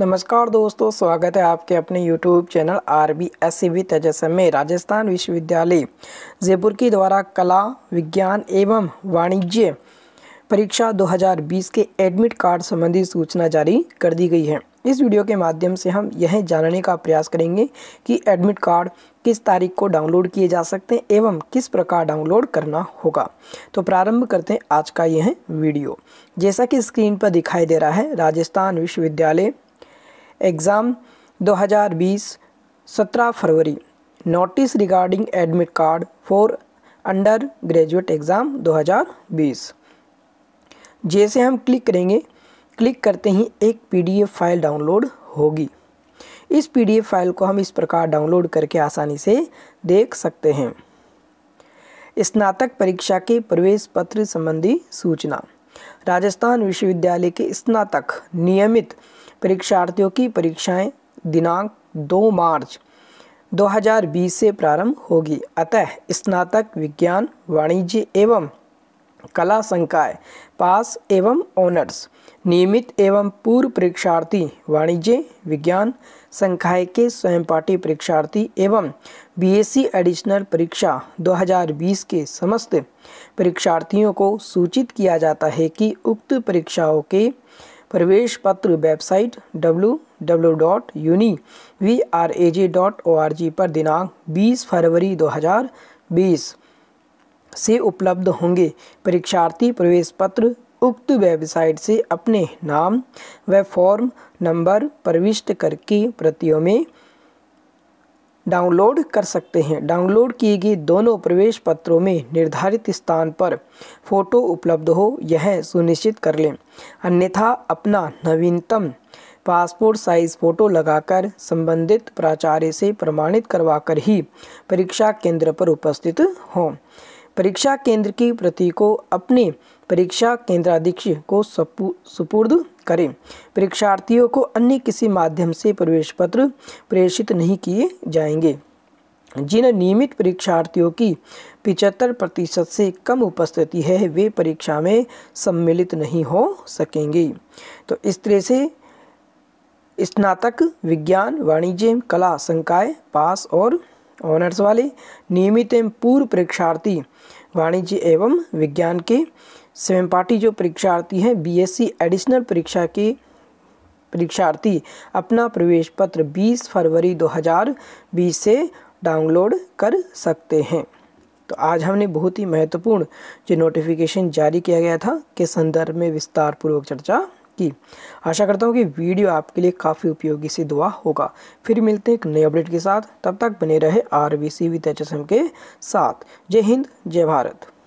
नमस्कार दोस्तों स्वागत है आपके अपने YouTube channel R B S C B तेजस्व में राजस्थान विश्वविद्यालय जयपुर की द्वारा कला विज्ञान एवं वाणिज्य परीक्षा 2020 के एडमिट कार्ड संबंधी सूचना जारी कर दी गई है इस वीडियो के माध्यम से हम यह जानने का प्रयास करेंगे कि एडमिट कार्ड किस तारीख को डाउनलोड किए जा सकते हैं एवं किस प्रकार डाउनलोड करना होगा तो प्रारंभ करते हैं आज का यह वीडियो जैसा कि स्क्रीन पर दिखाई दे रहा है राजस्थान विश्वविद्यालय एग्ज़ाम 2020 17 फरवरी notice regarding admit card for undergraduate exam 2020 जैसे हम क्लिक करेंगे क्लिक करते ही एक पीडीएफ फाइल डाउनलोड होगी इस पीडीएफ फाइल को हम इस प्रकार डाउनलोड करके आसानी से देख सकते हैं स्नातक परीक्षा के प्रवेश पत्र संबंधी सूचना राजस्थान विश्वविद्यालय के स्नातक नियमित परीक्षार्थियों की परीक्षाएं दिनांक 2 मार्च 2020 से प्रारंभ होगी अतः स्नातक विज्ञान वाणिज्य एवं कला संकाय पास एवं ऑनर्स नियमित एवं पूर्व परीक्षार्थी वाणिज्य विज्ञान संकाय के स्वयंपाठी परीक्षार्थी एवं बीएससी एडिशनल e परीक्षा 2020 के समस्त परीक्षार्थियों को सूचित किया जाता है कि उक्त परीक्षाओं के प्रवेश पत्र वेबसाइट जी पर दिनांक 20 फरवरी 2020 से उपलब्ध होंगे परीक्षार्थी प्रवेश पत्र उक्त वेबसाइट से अपने नाम व फॉर्म नंबर प्रविष्ट करके प्रतियों में डाउनलोड कर सकते हैं डाउनलोड किए गए दोनों प्रवेश पत्रों में निर्धारित स्थान पर फोटो उपलब्ध हो यह सुनिश्चित कर लें अन्यथा अपना नवीनतम पासपोर्ट साइज फ़ोटो लगाकर संबंधित प्राचार्य से प्रमाणित करवाकर ही परीक्षा केंद्र पर उपस्थित हों परीक्षा केंद्र की प्रति को अपने परीक्षा केंद्राध्यक्ष को सुपुर्द करें परीक्षार्थियों को अन्य किसी माध्यम से प्रवेश पत्र प्रेषित नहीं किए जाएंगे जिन नियमित परीक्षार्थियों की पिचहत्तर प्रतिशत से कम उपस्थिति है वे परीक्षा में सम्मिलित नहीं हो सकेंगे तो इस तरह से स्नातक विज्ञान वाणिज्य कला संकाय पास और ऑनर्स वाले नियमित एवं पूर्व परीक्षार्थी वाणिज्य एवं विज्ञान के पाठी जो परीक्षार्थी हैं बीएससी एडिशनल परीक्षा के परीक्षार्थी अपना प्रवेश पत्र 20 फरवरी 2020 से डाउनलोड कर सकते हैं तो आज हमने बहुत ही महत्वपूर्ण जो नोटिफिकेशन जारी किया गया था के संदर्भ में विस्तारपूर्वक चर्चा की आशा करता हूँ कि वीडियो आपके लिए काफ़ी उपयोगी सिद्ध हुआ होगा फिर मिलते हैं एक नए अपडेट के साथ तब तक बने रहे आर बी सी के साथ जय हिंद जय भारत